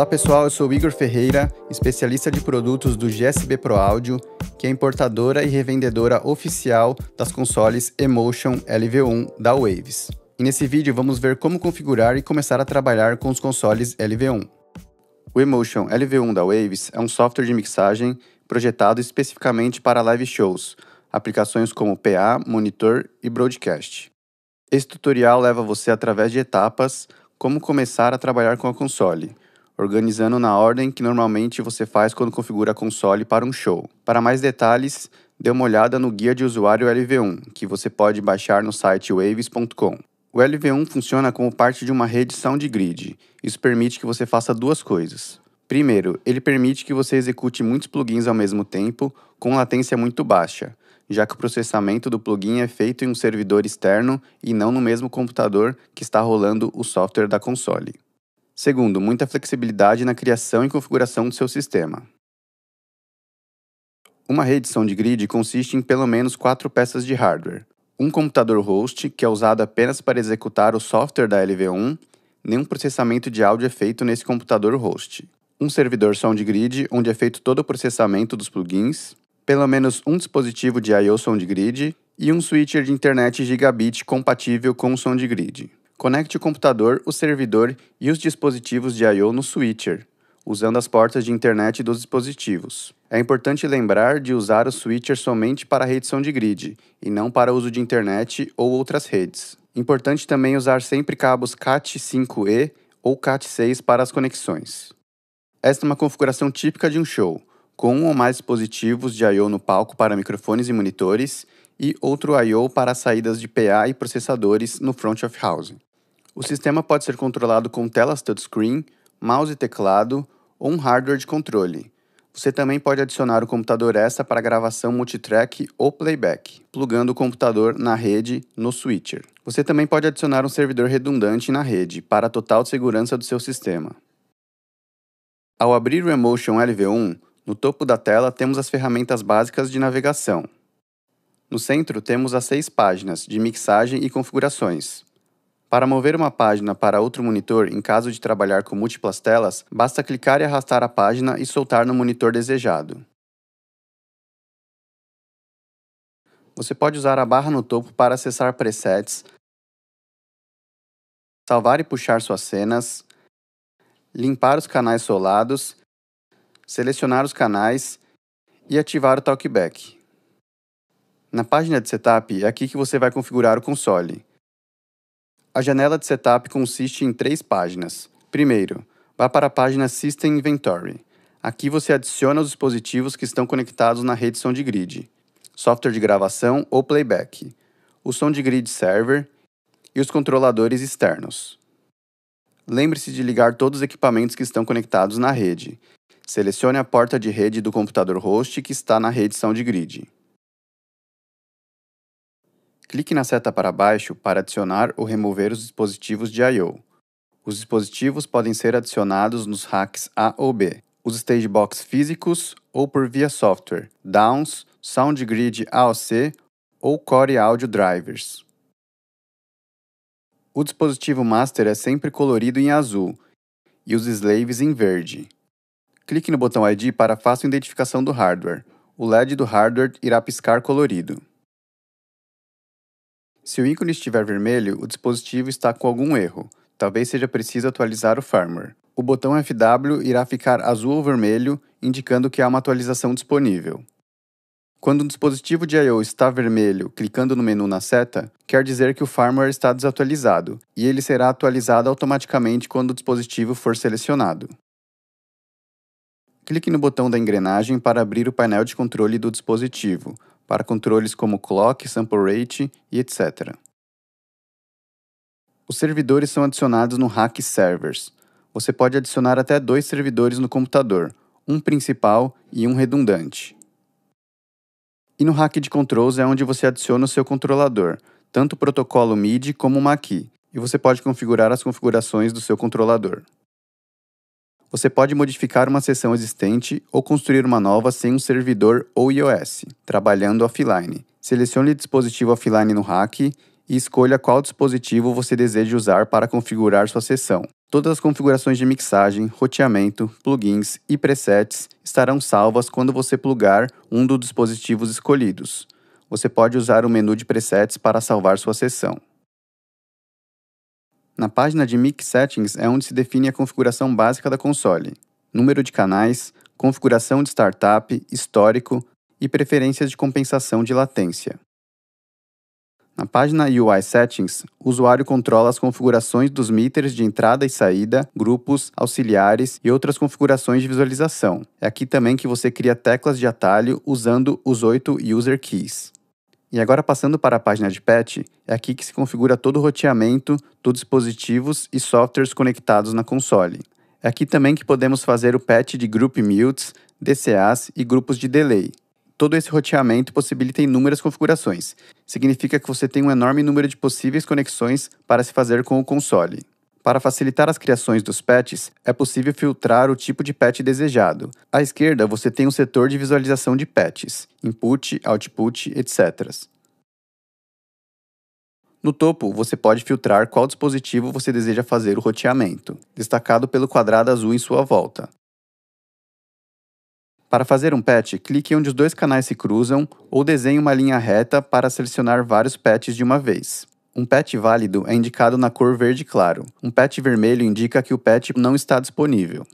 Olá pessoal, eu sou Igor Ferreira, especialista de produtos do GSB Pro Audio, que é importadora e revendedora oficial das consoles Emotion LV1 da Waves. E nesse vídeo vamos ver como configurar e começar a trabalhar com os consoles LV1. O Emotion LV1 da Waves é um software de mixagem projetado especificamente para live shows, aplicações como PA, monitor e broadcast. Esse tutorial leva você através de etapas como começar a trabalhar com a console organizando na ordem que normalmente você faz quando configura a console para um show. Para mais detalhes, dê uma olhada no guia de usuário LV1, que você pode baixar no site waves.com. O LV1 funciona como parte de uma rede grid. Isso permite que você faça duas coisas. Primeiro, ele permite que você execute muitos plugins ao mesmo tempo, com latência muito baixa, já que o processamento do plugin é feito em um servidor externo e não no mesmo computador que está rolando o software da console. Segundo, muita flexibilidade na criação e configuração do seu sistema. Uma rede de grid consiste em pelo menos quatro peças de hardware. Um computador host, que é usado apenas para executar o software da LV1, nenhum processamento de áudio é feito nesse computador host. Um servidor SoundGrid, onde é feito todo o processamento dos plugins, pelo menos um dispositivo de I/O SoundGrid e um switcher de internet gigabit compatível com o SoundGrid. Conecte o computador, o servidor e os dispositivos de I/O no switcher, usando as portas de internet dos dispositivos. É importante lembrar de usar o switcher somente para a redição de grid e não para uso de internet ou outras redes. Importante também usar sempre cabos CAT5E ou CAT6 para as conexões. Esta é uma configuração típica de um show, com um ou mais dispositivos de I/O no palco para microfones e monitores e outro I/O para saídas de PA e processadores no front of house. O sistema pode ser controlado com telas touchscreen, mouse e teclado ou um hardware de controle. Você também pode adicionar o computador extra para gravação multitrack ou playback, plugando o computador na rede no switcher. Você também pode adicionar um servidor redundante na rede para a total segurança do seu sistema. Ao abrir o Emotion LV1, no topo da tela temos as ferramentas básicas de navegação. No centro temos as seis páginas de mixagem e configurações, para mover uma página para outro monitor, em caso de trabalhar com múltiplas telas, basta clicar e arrastar a página e soltar no monitor desejado. Você pode usar a barra no topo para acessar presets, salvar e puxar suas cenas, limpar os canais solados, selecionar os canais e ativar o talkback. Na página de setup é aqui que você vai configurar o console. A janela de setup consiste em três páginas. Primeiro, vá para a página System Inventory. Aqui você adiciona os dispositivos que estão conectados na rede som de grid, software de gravação ou playback, o som de grid server e os controladores externos. Lembre-se de ligar todos os equipamentos que estão conectados na rede. Selecione a porta de rede do computador host que está na rede de grid. Clique na seta para baixo para adicionar ou remover os dispositivos de I.O. Os dispositivos podem ser adicionados nos hacks A ou B, os stagebox físicos ou por via software, Downs, SoundGrid AOC ou Core Audio Drivers. O dispositivo master é sempre colorido em azul e os slaves em verde. Clique no botão ID para fácil identificação do hardware. O LED do hardware irá piscar colorido. Se o ícone estiver vermelho, o dispositivo está com algum erro. Talvez seja preciso atualizar o firmware. O botão FW irá ficar azul ou vermelho, indicando que há uma atualização disponível. Quando um dispositivo de I/O está vermelho clicando no menu na seta, quer dizer que o firmware está desatualizado e ele será atualizado automaticamente quando o dispositivo for selecionado. Clique no botão da engrenagem para abrir o painel de controle do dispositivo para controles como clock, sample rate e etc. Os servidores são adicionados no rack servers. Você pode adicionar até dois servidores no computador, um principal e um redundante. E no rack de controls é onde você adiciona o seu controlador, tanto o protocolo MIDI como o key, e você pode configurar as configurações do seu controlador. Você pode modificar uma sessão existente ou construir uma nova sem um servidor ou iOS, trabalhando offline. Selecione o dispositivo offline no rack e escolha qual dispositivo você deseja usar para configurar sua sessão. Todas as configurações de mixagem, roteamento, plugins e presets estarão salvas quando você plugar um dos dispositivos escolhidos. Você pode usar o menu de presets para salvar sua sessão. Na página de MIC Settings é onde se define a configuração básica da console: número de canais, configuração de startup, histórico e preferências de compensação de latência. Na página UI Settings, o usuário controla as configurações dos meters de entrada e saída, grupos, auxiliares e outras configurações de visualização. É aqui também que você cria teclas de atalho usando os oito User Keys. E agora passando para a página de patch, é aqui que se configura todo o roteamento dos dispositivos e softwares conectados na console. É aqui também que podemos fazer o patch de group mutes, DCAs e grupos de delay. Todo esse roteamento possibilita inúmeras configurações. Significa que você tem um enorme número de possíveis conexões para se fazer com o console. Para facilitar as criações dos patches, é possível filtrar o tipo de patch desejado. À esquerda, você tem um setor de visualização de patches, input, output, etc. No topo, você pode filtrar qual dispositivo você deseja fazer o roteamento, destacado pelo quadrado azul em sua volta. Para fazer um patch, clique onde os dois canais se cruzam ou desenhe uma linha reta para selecionar vários patches de uma vez. Um patch válido é indicado na cor verde claro. Um patch vermelho indica que o patch não está disponível.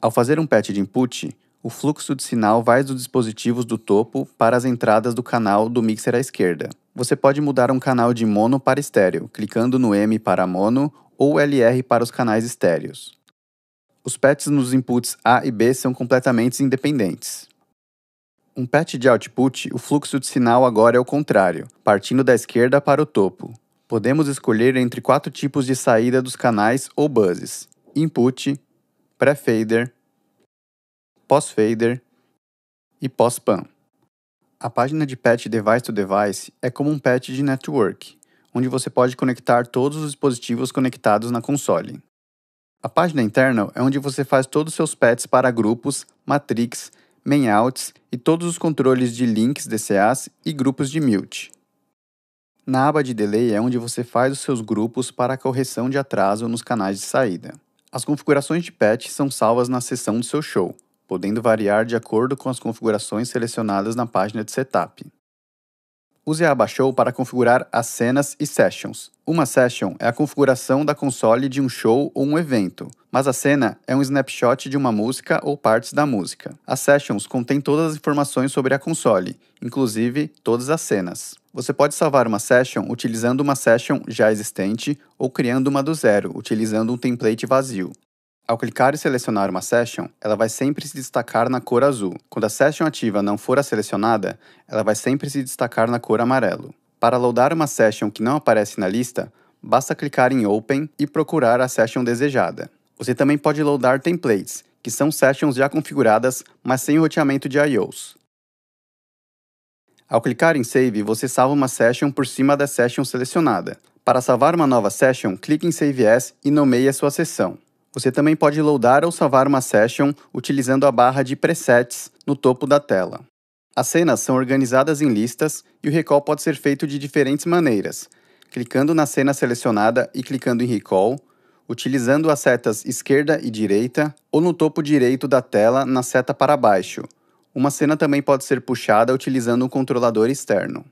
Ao fazer um patch de input, o fluxo de sinal vai dos dispositivos do topo para as entradas do canal do mixer à esquerda. Você pode mudar um canal de mono para estéreo, clicando no M para mono ou LR para os canais estéreos. Os patches nos inputs A e B são completamente independentes. Um patch de output, o fluxo de sinal agora é o contrário, partindo da esquerda para o topo. Podemos escolher entre quatro tipos de saída dos canais ou buzzes: input, pré-fader, pós-fader e pós-PAN. A página de patch device to device é como um patch de network, onde você pode conectar todos os dispositivos conectados na console. A página internal é onde você faz todos os seus pets para grupos, matrix, Mainouts e todos os controles de links DCAs e grupos de mute. Na aba de delay é onde você faz os seus grupos para correção de atraso nos canais de saída. As configurações de patch são salvas na seção do seu show, podendo variar de acordo com as configurações selecionadas na página de setup. Use a aba Show para configurar as cenas e sessions. Uma session é a configuração da console de um show ou um evento, mas a cena é um snapshot de uma música ou partes da música. As sessions contêm todas as informações sobre a console, inclusive todas as cenas. Você pode salvar uma session utilizando uma session já existente ou criando uma do zero, utilizando um template vazio. Ao clicar e selecionar uma session, ela vai sempre se destacar na cor azul. Quando a session ativa não for a selecionada, ela vai sempre se destacar na cor amarelo. Para loadar uma session que não aparece na lista, basta clicar em Open e procurar a session desejada. Você também pode loadar templates, que são sessions já configuradas, mas sem o roteamento de IOs. Ao clicar em Save, você salva uma session por cima da session selecionada. Para salvar uma nova session, clique em Save As e nomeie a sua sessão. Você também pode loadar ou salvar uma session utilizando a barra de presets no topo da tela. As cenas são organizadas em listas e o recall pode ser feito de diferentes maneiras, clicando na cena selecionada e clicando em Recall, utilizando as setas esquerda e direita ou no topo direito da tela na seta para baixo. Uma cena também pode ser puxada utilizando um controlador externo.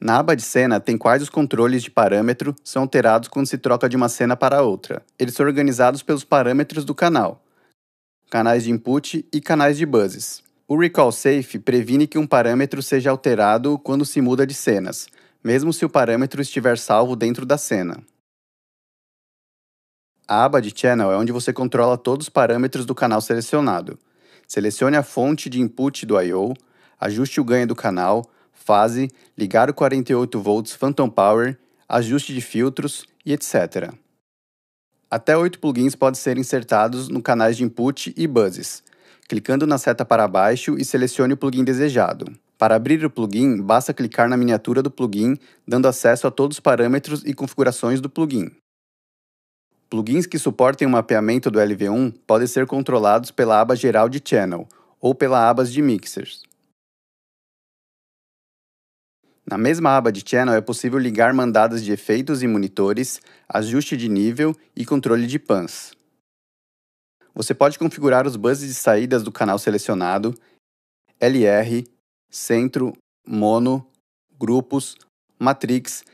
Na aba de cena tem quais os controles de parâmetro são alterados quando se troca de uma cena para outra. Eles são organizados pelos parâmetros do canal, canais de input e canais de buzzes. O Recall Safe previne que um parâmetro seja alterado quando se muda de cenas, mesmo se o parâmetro estiver salvo dentro da cena. A aba de Channel é onde você controla todos os parâmetros do canal selecionado. Selecione a fonte de input do I.O., ajuste o ganho do canal, fase, ligar o 48 volts Phantom Power, ajuste de filtros e etc. Até oito plugins podem ser insertados no canais de input e buzzes. Clicando na seta para baixo e selecione o plugin desejado. Para abrir o plugin, basta clicar na miniatura do plugin, dando acesso a todos os parâmetros e configurações do plugin. Plugins que suportem o mapeamento do LV1 podem ser controlados pela aba geral de Channel ou pela aba de Mixers. Na mesma aba de Channel é possível ligar mandadas de efeitos e monitores, ajuste de nível e controle de pans. Você pode configurar os buzzes de saídas do canal selecionado, LR, centro, mono, grupos, matrix,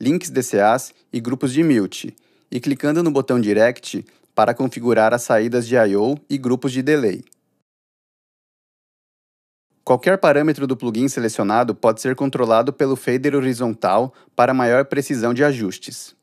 links DCAs e grupos de mute, e clicando no botão Direct para configurar as saídas de I/O e grupos de delay. Qualquer parâmetro do plugin selecionado pode ser controlado pelo fader horizontal para maior precisão de ajustes.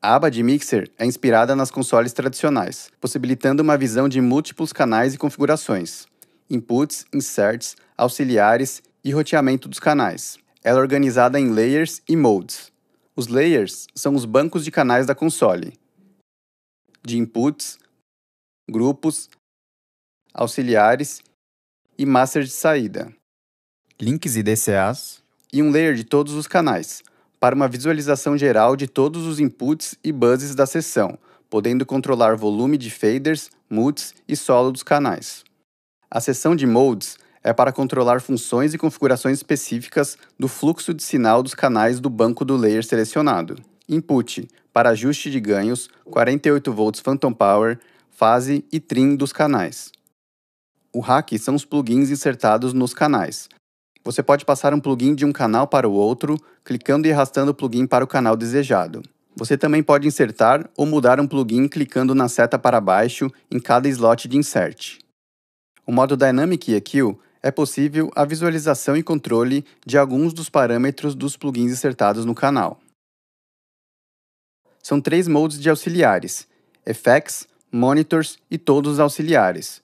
A aba de Mixer é inspirada nas consoles tradicionais, possibilitando uma visão de múltiplos canais e configurações, inputs, inserts, auxiliares e roteamento dos canais. Ela é organizada em layers e modes. Os layers são os bancos de canais da console, de inputs, grupos, auxiliares e master de saída. Links e DCAs. E um layer de todos os canais, para uma visualização geral de todos os inputs e buzzes da sessão, podendo controlar volume de faders, moods e solo dos canais. A seção de modes é para controlar funções e configurações específicas do fluxo de sinal dos canais do banco do layer selecionado. Input para ajuste de ganhos, 48 volts phantom power, fase e trim dos canais. O hack são os plugins insertados nos canais. Você pode passar um plugin de um canal para o outro, clicando e arrastando o plugin para o canal desejado. Você também pode insertar ou mudar um plugin clicando na seta para baixo em cada slot de insert. O modo Dynamic EQ é possível a visualização e controle de alguns dos parâmetros dos plugins insertados no canal. São três modes de auxiliares, Effects, Monitors e Todos Auxiliares.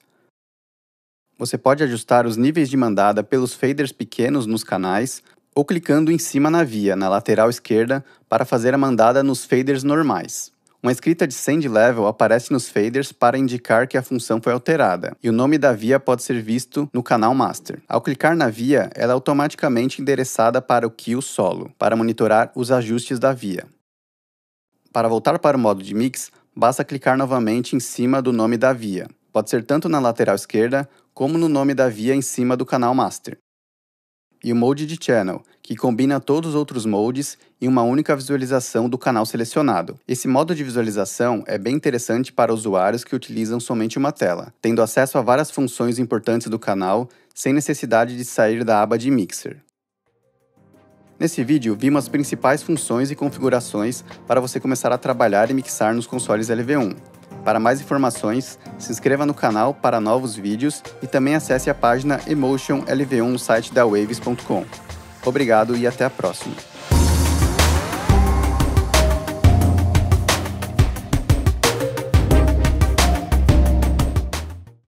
Você pode ajustar os níveis de mandada pelos faders pequenos nos canais ou clicando em cima na via, na lateral esquerda, para fazer a mandada nos faders normais. Uma escrita de send level aparece nos faders para indicar que a função foi alterada, e o nome da via pode ser visto no canal master. Ao clicar na via, ela é automaticamente endereçada para o queue solo, para monitorar os ajustes da via. Para voltar para o modo de mix, basta clicar novamente em cima do nome da via. Pode ser tanto na lateral esquerda, como no nome da via em cima do canal master e o Mode de Channel, que combina todos os outros modes em uma única visualização do canal selecionado. Esse modo de visualização é bem interessante para usuários que utilizam somente uma tela, tendo acesso a várias funções importantes do canal sem necessidade de sair da aba de Mixer. Nesse vídeo, vimos as principais funções e configurações para você começar a trabalhar e mixar nos consoles LV1. Para mais informações, se inscreva no canal para novos vídeos e também acesse a página Emotion LV1 no site da Waves.com. Obrigado e até a próxima.